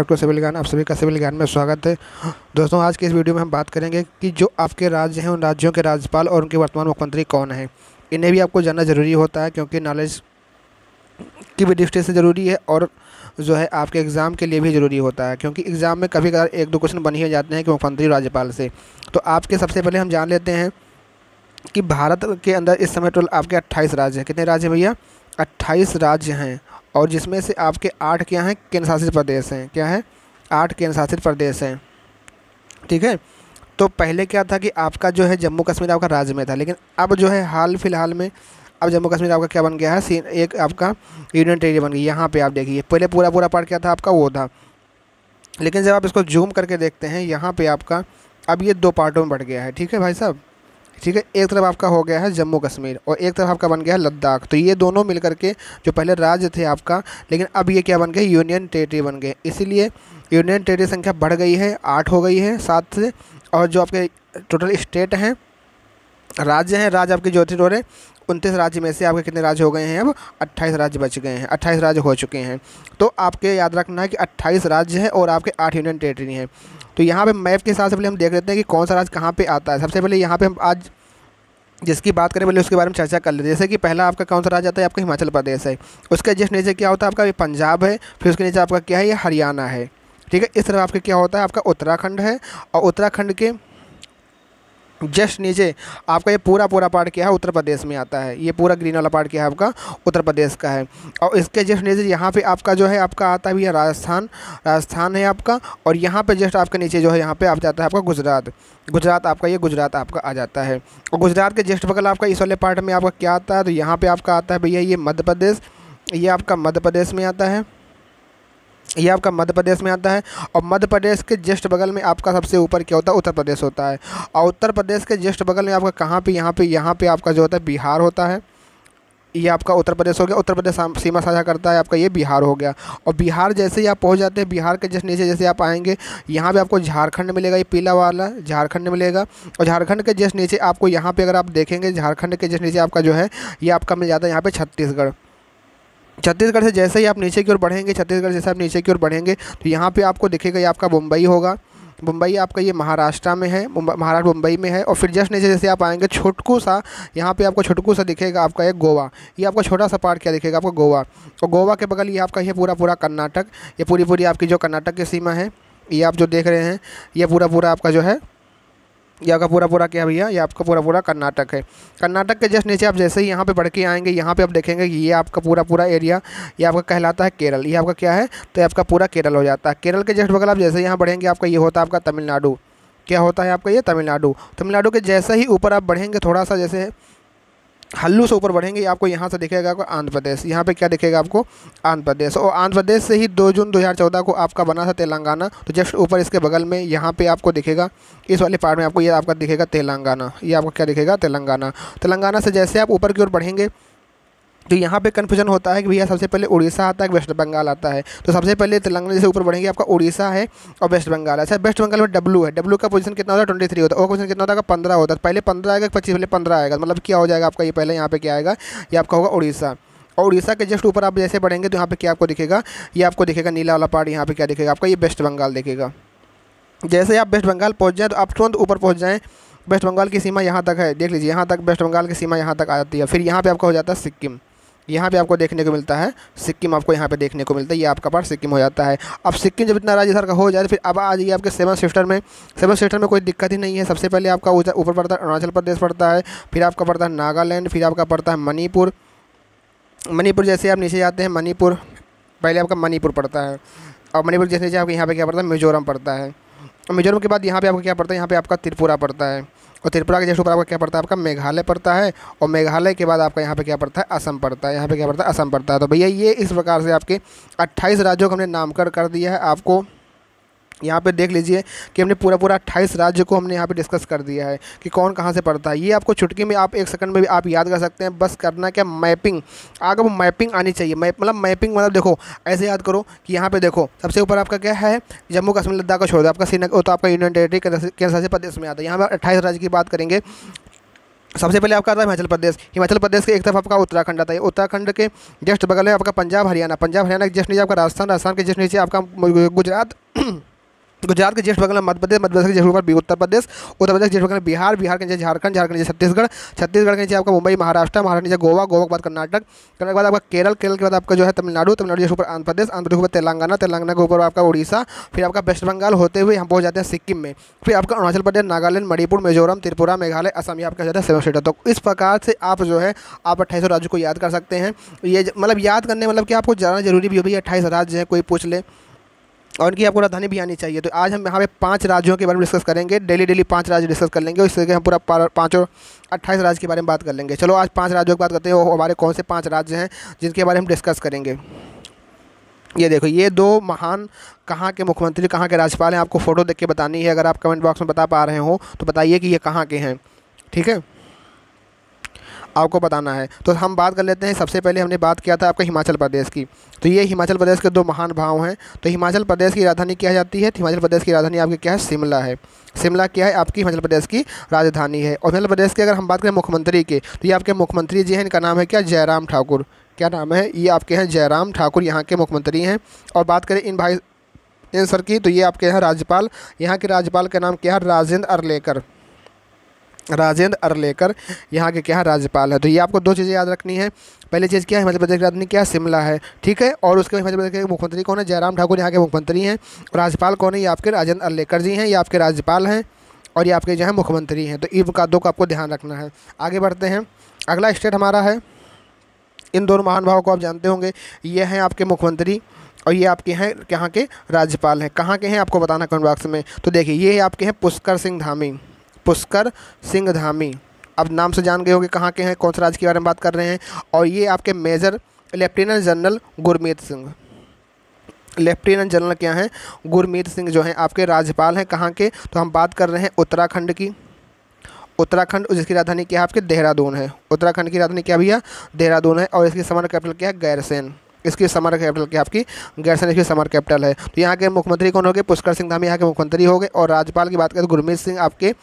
doctor civil ज्ञान आप सभी का सिविल ज्ञान में स्वागत है दोस्तों आज के इस वीडियो में हम बात करेंगे कि जो आपके राज्य हैं उन राज्यों के राज्यपाल और उनके वर्तमान मुख्यमंत्री कौन हैं इन्हें भी आपको जानना ज़रूरी होता है क्योंकि नॉलेज की भी दृष्टि से ज़रूरी है और जो है आपके एग्ज़ाम के लिए भी ज़रूरी होता है क्योंकि एग्ज़ाम में कभी कभार एक दो क्वेश्चन बन ही जाते हैं कि मुख्यमंत्री राज्यपाल से तो आपके सबसे पहले हम जान लेते हैं कि भारत के अंदर इस समय टोटल आपके अट्ठाईस राज्य हैं कितने राज्य हैं भैया अट्ठाईस राज्य हैं और जिसमें से आपके आठ क्या हैं केंद्र शासित प्रदेश हैं क्या है आठ केंद्र शासित प्रदेश हैं ठीक है तो पहले क्या था कि आपका जो है जम्मू कश्मीर आपका राज्य में था लेकिन अब जो है हाल फिलहाल में अब जम्मू कश्मीर आपका क्या बन गया है सीन एक आपका यूनियन टेरिटरी बन गई यहाँ पे आप देखिए पहले पूरा पूरा पार्ट क्या था आपका वो था लेकिन जब आप इसको जूम करके देखते हैं यहाँ पे आपका अब ये दो पार्टों में बढ़ गया है ठीक है भाई साहब ठीक है एक तरफ आपका हो गया है जम्मू कश्मीर और एक तरफ आपका बन गया है लद्दाख तो ये दोनों मिल के जो पहले राज्य थे आपका लेकिन अब ये क्या बन गए यूनियन टेरेटरी बन गए इसीलिए यूनियन टेरेटरी संख्या बढ़ गई है आठ हो गई है सात से और जो आपके टोटल स्टेट हैं राज्य हैं राज्य आपके जो थे टोरे उनतीस राज्य में से आपके कितने राज्य हो गए हैं अब अट्ठाईस राज्य बच गए हैं अट्ठाईस राज्य हो चुके हैं तो आपके याद रखना है कि अट्ठाईस राज्य हैं और आपके आठ यूनियन टेरेटरी हैं तो यहाँ पे मैप के हिसाब से पहले हम देख लेते हैं कि कौन सा राज्य कहाँ पे आता है सबसे पहले यहाँ पे हम आज जिसकी बात करें पहले उसके बारे में चर्चा कर लेते हैं जैसे कि पहला आपका कौन सा राज्य आता है आपका हिमाचल प्रदेश है उसके जिस नीचे क्या होता है आपका पंजाब है फिर उसके नीचे आपका क्या है ये हरियाणा है ठीक है इस तरह आपका क्या होता है आपका उत्तराखंड है और उत्तराखंड के जस्ट नीचे आपका ये पूरा पूरा पार्ट क्या है उत्तर प्रदेश में आता है ये पूरा ग्रीन वाला पार्ट क्या है आपका उत्तर प्रदेश का है और इसके जस्ट नीचे यहाँ पे आपका जो है आपका आता भी है राजस्थान राजस्थान है आपका और यहाँ पे जस्ट आपके नीचे जो है यहाँ पे आप जाता है आपका गुजरात गुजरात आपका ये गुजरात आपका आ जाता है और गुजरात के जस्ट बगल आपका इस वाले पार्ट में आपका क्या आता है तो यहाँ पर आपका आता है भैया ये मध्य प्रदेश ये आपका मध्य प्रदेश में आता है ये आपका मध्य प्रदेश में आता है और मध्य प्रदेश के जस्ट बगल में आपका सबसे ऊपर क्या होता है उत्तर प्रदेश होता है और उत्तर प्रदेश के जस्ट बगल में आपका कहाँ पे यहाँ पे यहाँ पे आपका जो होता है बिहार होता है ये आपका उत्तर प्रदेश हो गया उत्तर प्रदेश सीमा साझा करता है आपका ये बिहार हो गया और बिहार जैसे ही आप पहुंच जाते हैं बिहार के जस्ट नीचे जैसे आप आएंगे यहाँ पे आपको झारखंड मिलेगा ये पीला वाला झारखंड मिलेगा और झारखंड के जस्ट नीचे आपको यहाँ पे अगर आप देखेंगे झारखंड के जस्ट नीचे आपका जो है ये आपका मिल जाता है यहाँ पर छत्तीसगढ़ छत्तीसगढ़ से जैसे ही आप नीचे की ओर बढ़ेंगे छत्तीसगढ़ जैसे आप नीचे की ओर बढ़ेंगे तो यहाँ पे आपको दिखेगा ये आपका मुंबई होगा मुंबई आपका ये महाराष्ट्र में है महाराष्ट्र मुंबई में है और फिर जस्ट नीचे जैसे आप आएंगे छोटकू सा यहाँ पे आपको छोटकू सा दिखेगा आपका ये गोवा ये आपका छोटा सा पार्ट क्या दिखेगा आपको गोवा और गोवा के बगल ये आपका ये पूरा पूरा कर्नाटक ये पूरी पूरी आपकी जो कर्नाटक की सीमा है ये आप जो देख रहे हैं ये पूरा पूरा आपका जो है यह का पूरा पूरा क्या भैया ये आपका पूरा पूरा कर्नाटक है कर्नाटक के जस्ट नीचे आप जैसे ही यहाँ पे बढ़ के आएंगे यहाँ पे आप देखेंगे कि ये आपका पूरा पूरा एरिया ये आपका कहलाता है केरल ये आपका क्या है तो ये आपका पूरा केरल हो जाता है केरल के जस्ट बगल आप जैसे यहाँ बढ़ेंगे आपका ये होता है आपका तमिलनाडु क्या होता है आपका ये तमिलनाडु तमिलनाडु के जैसे ही ऊपर आप बढ़ेंगे थोड़ा सा जैसे हल्लू से ऊपर बढ़ेंगे आपको यहाँ से दिखेगा आपको आंध्र प्रदेश यहाँ पे क्या दिखेगा आपको आंध्र प्रदेश और आंध्र प्रदेश से ही दो जून 2014 को आपका बना था तेलंगाना तो जस्ट ऊपर इसके बगल में यहाँ पे आपको दिखेगा इस वाले पार्ट में आपको ये आपका दिखेगा तेलंगाना ये आपको क्या दिखेगा तेलंगाना तेलंगाना से जैसे आप ऊपर की ओर बढ़ेंगे तो यहाँ पे कन्फ्यूजन होता है कि भैया सबसे पहले उड़ीसा आता है वेस्ट बंगाल आता है तो सबसे पहले तेलंगाना जैसे ऊपर बढ़ेंगे आपका उड़ीसा है और वेस्ट बंगाल सर अच्छा, वेस्ट बंगाल में डब्लू है डब्लू का पोजीशन कितना होता है ट्वेंटी थ्री होता है और क्वेश्चन कितना होता है पंद्रह होता है तो पहले पंद्रह आएगा पच्चीस पहले पंद्रह आएगा मतलब क्या हो जाएगा आपका ये पहले यहाँ पर क्या आएगा ये आपका होगा उड़ीसा और उड़ीसा के जस्ट ऊपर आप जैसे बढ़ेंगे तो यहाँ पर क्या आपको दिखेगा ये आपको दिखेगा नीला वाला पहाड़ यहाँ पे क्या दिखेगा आपका ये वेस्ट बंगाल दिखेगा जैसे आप वेस्ट बंगाल पहुँच जाए तो आप तुरंत ऊपर पहुँच जाएँ वेस्ट बंगाल की सीमा यहाँ तक है देख लीजिए यहाँ तक वेस्ट बंगाल की सीमा यहाँ तक आ जाती है फिर यहाँ पे आपका हो जाता है सिक्किम यहाँ पे आपको देखने को मिलता है सिक्किम आपको यहाँ पे देखने को मिलता है ये आपका पार्ट सिक्किम हो जाता है अब सिक्किम जब इतना राज्य सर का हो जाए तो फिर अब आ जाइए आपके सेवन सिस्टर में सेवन सिस्टर में कोई दिक्कत ही नहीं है सबसे पहले आपका ऊपर पड़ता है अरुणाचल प्रदेश पड़ता है फिर आपका पड़ता है नागालैंड फिर आपका पड़ता है मणिपुर मणिपुर जैसे आप नीचे जाते हैं मणिपुर पहले आपका मणिपुर पड़ता है और मणिपुर जैसे जैसे आपके यहाँ पर क्या पड़ता है मिजोरम पड़ता है मिजोरम के बाद यहाँ पर आपको क्या पड़ता है यहाँ पर आपका त्रिपुरा पड़ता है और त्रिपुरा के जस्ट ऊपर आपका क्या पड़ता है आपका मेघालय पड़ता है और मेघालय के बाद आपका यहाँ पे क्या पड़ता है असम पड़ता है यहाँ पे क्या पड़ता है असम पड़ता है तो भैया ये इस प्रकार से आपके 28 राज्यों का हमने नामकरण कर दिया है आपको यहाँ पे देख लीजिए कि हमने पूरा पूरा अट्ठाईस राज्य को हमने यहाँ पे डिस्कस कर दिया है कि कौन कहाँ से पढ़ता है ये आपको चुटकी में आप एक सेकंड में भी आप याद कर सकते हैं बस करना क्या मैपिंग आगे वो मैपिंग आनी चाहिए मैप मतलब मैपिंग मतलब देखो ऐसे याद करो कि यहाँ पे देखो सबसे ऊपर आपका क्या है जम्मू कश्मीर लद्दाख का छोड़ दो आपका श्रीनगर तो आपका यूनियन टेरेटरी केंद्र शासित प्रदेश में आता है यहाँ पर अट्ठाईस राज्य की बात करेंगे सबसे पहले आपका आता है हिमाचल प्रदेश हिमाचल प्रदेश के एक तरफ आपका उत्तराखंड आता है उत्तराखंड के जस्ट बगल में आपका पंजाब हरियाणा पंजाब हरियाणा के जस्ट नीचे आपका राजस्थान राजस्थान के जस्ट नीचे आपका गुजरात गुजरात के जस्ट बगल में मध्य प्रदेश मध्य प्रदेश के जस्ट बगल उत्तर प्रदेश उत्तर प्रदेश के जस्ट बगल बिहार बिहार के नीचे झारखंड झारखंड नीचे छत्तीसगढ़ छत्तीसगढ़ के नीचे आपका मुंबई महाराष्ट्र महाराष्ट्र नीचे गोवा गोवा के बाद कर्नाटक कर्नाटक बाद आपका केरल केरल के बाद आपका जो है तमिलनाडु तमिलनाडु के ऊपर आंध्र प्रदेश आंध्र प्रदेश के तेलंगाना तेलंगाना के ऊपर आपका उड़ीसा फिर आपका वेस्ट बंगाल होते हुए हम पहुँच जाते हैं सिक्किम में फिर आपका अरुणाचल प्रदेश नागालैंड मणिपुर मिजोरम त्रिपुरा मेघालय असम ये आपका जाता है सेवन स्टेट तो इस प्रकार से आप जो है आप अट्ठाईस राज्यों को याद कर सकते हैं ये मतलब याद करने मतलब कि आपको जाना जरूरी भी हो भाई अट्ठाईस राज्य हैं कोई पूछ ले और उनकी आपको राजधानी भी आनी चाहिए तो आज हम यहाँ पे पाँच राज्यों के बारे में डिस्कस करेंगे डेली डेली पाँच राज्य डिस्कस कर लेंगे इससे हम पूरा पाँचों अट्ठाईस राज्य के बारे में बात कर लेंगे चलो आज पाँच राज्यों की बात करते हैं वो हमारे कौन से पाँच राज्य हैं जिनके बारे में हम डिस्कस करेंगे ये देखो ये दो महान कहाँ के मुख्यमंत्री कहाँ के राज्यपाल हैं आपको फ़ोटो देख के बतानी है अगर आप कमेंट बॉक्स में बता पा रहे हो तो बताइए कि ये कहाँ के हैं ठीक है आपको बताना है तो हम बात कर लेते हैं सबसे पहले हमने बात किया था आपका हिमाचल प्रदेश की तो ये हिमाचल प्रदेश के दो महान भाव हैं तो हिमाचल प्रदेश की राजधानी क्या जाती है तो हिमाचल प्रदेश की राजधानी आपकी क्या है शिमला है शिमला क्या है आपकी हिमाचल प्रदेश की राजधानी है और हिमाचल प्रदेश की अगर हम बात करें मुख्यमंत्री के तो ये आपके मुख्यमंत्री जी हैं इनका नाम है क्या जयराम ठाकुर क्या नाम है ये आपके हैं जयराम ठाकुर यहाँ के मुख्यमंत्री हैं और बात करें इन भाई इन सर की तो ये आपके यहाँ राज्यपाल यहाँ के राज्यपाल का नाम क्या है राजेंद्र अरलेकर राजेंद्र अरलेकर यहाँ के क्या राज्यपाल है तो ये आपको दो चीज़ें याद रखनी है पहली चीज़ क्या है हिमाचल प्रदेश की राजधानी क्या है शिमला है ठीक है और उसके हिमाचल प्रदेश के मुख्यमंत्री कौन है जयराम ठाकुर यहाँ के मुख्यमंत्री हैं राज्यपाल कौन है ये आपके राजेंद्र अरलेकर जी हैं ये आपके राज्यपाल हैं और ये आपके जो है मुख्यमंत्री हैं तो इनका दो का आपको ध्यान रखना है आगे बढ़ते हैं अगला स्टेट हमारा है इन दोनों महानुभावों को आप जानते होंगे ये हैं आपके मुख्यमंत्री और ये आपके हैं यहाँ के राज्यपाल हैं कहाँ के हैं आपको बताना कमेंट बॉक्स में तो देखिए ये आपके हैं पुष्कर सिंह धामी पुष्कर सिंह धामी अब नाम से जान गए होंगे कहाँ के हैं कौन से राज्य के बारे में बात कर रहे हैं और ये आपके major lieutenant general Gurmeet Singh lieutenant general क्या हैं गुरमीत सिंह जो हैं आपके राज्यपाल हैं कहाँ के तो हम बात कर रहे हैं उत्तराखंड की उत्तराखंड जिसकी राजधानी क्या है आपके देहरादून है उत्तराखंड की राजधानी क्या भैया देहरादून है और इसकी समर कैपिटल क्या है गैरसेन इसकी समर कैपिटल क्या आपकी गैरसेन इसकी समर कैपिटल है तो यहाँ के मुख्यमंत्री कौन हो गए पुष्कर सिंह धामी यहाँ के मुख्यमंत्री हो गए और राज्यपाल की बात करें तो गुरमीत सिंह आपके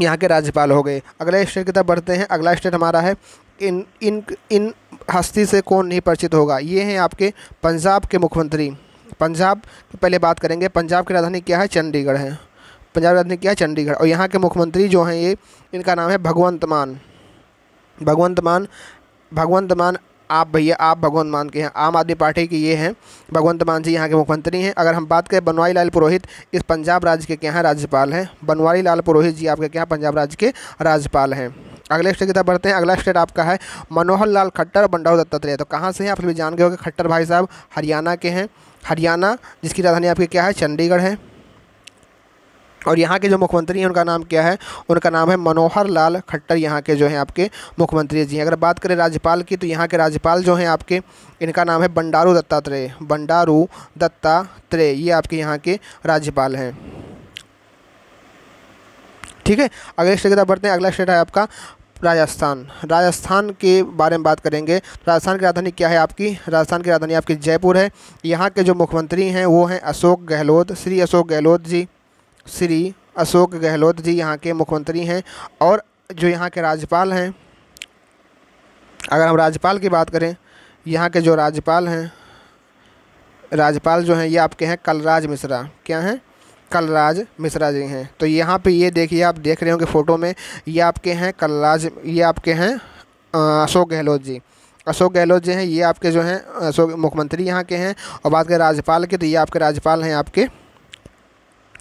यहाँ के राज्यपाल हो गए अगले स्टेट की तरफ बढ़ते हैं अगला स्टेट हमारा है इन इन इन हस्ती से कौन नहीं परिचित होगा ये हैं आपके पंजाब के मुख्यमंत्री पंजाब की पहले बात करेंगे पंजाब की राजधानी क्या है चंडीगढ़ है पंजाब की राजधानी क्या है चंडीगढ़ और यहाँ के मुख्यमंत्री जो हैं ये इनका नाम है भगवंत मान भगवंत मान भगवंत मान आप भैया आप भगवंत मान के हैं आम आदमी पार्टी के ये हैं भगवंत मान जी यहाँ के मुख्यमंत्री हैं अगर हम बात करें बनवारी लाल पुरोहित इस पंजाब राज्य के क्या राज्यपाल हैं बनवारी लाल पुरोहित जी आपके क्या पंजाब राज्य के राज्यपाल हैं अगले स्टेट की तरफ बढ़ते हैं अगला स्टेट आपका है मनोहर लाल खट्टर और बंडारू दत्तात्रेय तो कहाँ से हैं आप सभी जान गए हो खट्टर भाई साहब हरियाणा के हैं हरियाणा जिसकी राजधानी आपकी क्या है चंडीगढ़ है और यहाँ के जो मुख्यमंत्री हैं उनका नाम क्या है उनका नाम है मनोहर लाल खट्टर यहाँ के जो हैं आपके मुख्यमंत्री जी अगर बात करें राज्यपाल की तो यहाँ के राज्यपाल जो हैं आपके इनका नाम है बंडारू दत्तात्रेय बंडारू दत्तात्रेय ये आपके यहाँ के राज्यपाल हैं ठीक है अगले स्टेट की बढ़ते हैं अगला स्टेट है आपका राजस्थान राजस्थान के बारे में बात करेंगे राजस्थान की राजधानी क्या है आपकी राजस्थान की राजधानी आपकी जयपुर है यहाँ के जो मुख्यमंत्री हैं वो हैं अशोक गहलोत श्री अशोक गहलोत जी श्री अशोक गहलोत जी यहाँ के मुख्यमंत्री हैं और जो यहाँ के राज्यपाल हैं अगर हम राज्यपाल की बात करें यहाँ के जो राज्यपाल हैं राज्यपाल जो हैं ये आपके हैं कलराज मिश्रा क्या हैं कलराज मिश्रा जी हैं तो यहाँ पे ये देखिए आप देख रहे होंगे फ़ोटो में ये आपके हैं कलराज ये आपके हैं अशोक गहलोत जी अशोक गहलोत जी हैं ये आपके जो हैं अशोक मुख्यमंत्री यहाँ के हैं और बात करें राज्यपाल के तो ये आपके राज्यपाल हैं आपके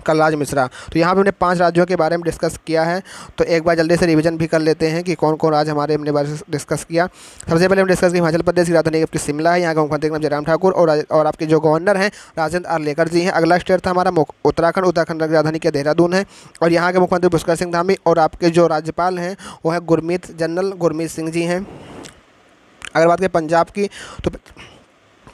कलराज मिश्रा तो यहाँ पे हमने पांच राज्यों के बारे में डिस्कस किया है तो एक बार जल्दी से रिवीजन भी कर लेते हैं कि कौन कौन राज्य हमारे हमने बारे डिस्कस किया सबसे पहले हमने डिस्कस किया हिमाचल प्रदेश की राजधानी आपकी शिमला है यहाँ के मुख्यमंत्री नाम जयराम ठाकुर और और आपके जो गवर्नर हैं राजेंद्र लेकर जी हैं अगला स्टेट था हमारा उत्तराखंड उत्तराखंड की राजधानी के देहरादून है और यहाँ के मुख्यमंत्री पुष्कर सिंह धामी और आपके जो राज्यपाल हैं वो है गुरमीत जनरल गुरमीत सिंह जी हैं अगर बात करें पंजाब की तो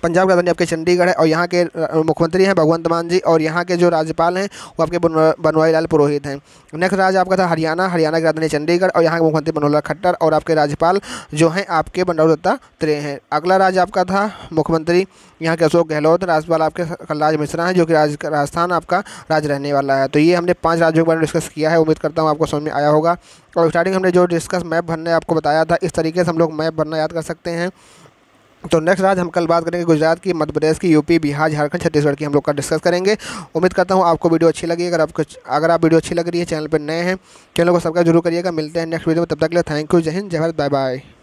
पंजाब का राजधानी आपके चंडीगढ़ है और यहाँ के मुख्यमंत्री हैं भगवंत मान जी और यहाँ के जो राज्यपाल हैं वो आपके बनवाई लाल पुरोहित हैं नेक्स्ट राज्य आपका था हरियाणा हरियाणा की राजधानी चंडीगढ़ और यहाँ के मुख्यमंत्री मनोहर खट्टर और आपके राज्यपाल जो हैं आपके बंडारू दत्तात्रेय हैं अगला राज्य आपका था मुख्यमंत्री यहाँ के अशोक गहलोत राज्यपाल आपके कलराज मिश्रा हैं जो कि राज राजस्थान आपका राज्य रहने वाला है तो ये हमने पाँच राज्यों के बारे में डिस्कस किया है उम्मीद करता हूँ आपको समझ में आया होगा और स्टार्टिंग हमने जो डिस्कस मैप भरने आपको बताया था इस तरीके से हम लोग मैप भरना याद कर सकते हैं तो नेक्स्ट आज हम कल बात करेंगे गुजरात की मध्य प्रदेश की यूपी बिहार झारखंड छत्तीसगढ़ की हम लोग का डिस्कस करेंगे उम्मीद करता हूँ आपको वीडियो अच्छी लगी अगर आपको अगर आप वीडियो अच्छी लग रही है चैनल पर नए हैं चैनल को सब्सक्राइब जरूर करिएगा मिलते हैं नेक्स्ट वीडियो में तब तक के लिए थैंक यू जय हिंद जय भारत बाय बाय